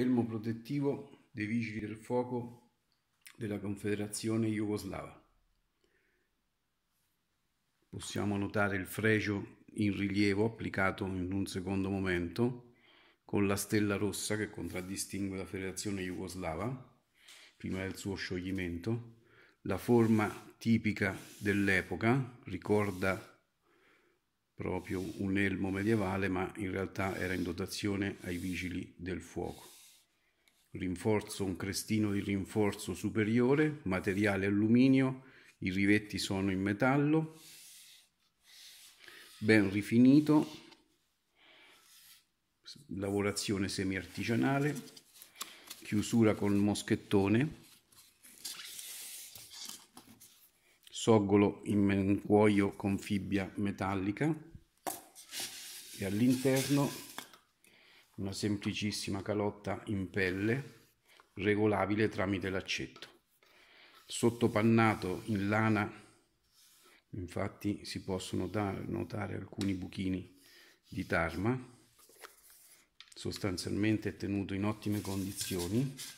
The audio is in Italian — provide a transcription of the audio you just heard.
elmo protettivo dei vigili del fuoco della Confederazione Jugoslava. Possiamo notare il fregio in rilievo applicato in un secondo momento con la stella rossa che contraddistingue la Federazione Jugoslava prima del suo scioglimento. La forma tipica dell'epoca ricorda proprio un elmo medievale, ma in realtà era in dotazione ai vigili del fuoco rinforzo, un crestino di rinforzo superiore, materiale alluminio, i rivetti sono in metallo, ben rifinito, lavorazione semi-artigianale, chiusura con moschettone, soggolo in cuoio con fibbia metallica e all'interno una semplicissima calotta in pelle regolabile tramite l'accetto. Sottopannato in lana, infatti si possono notare, alcuni buchini di tarma, sostanzialmente è tenuto in ottime condizioni.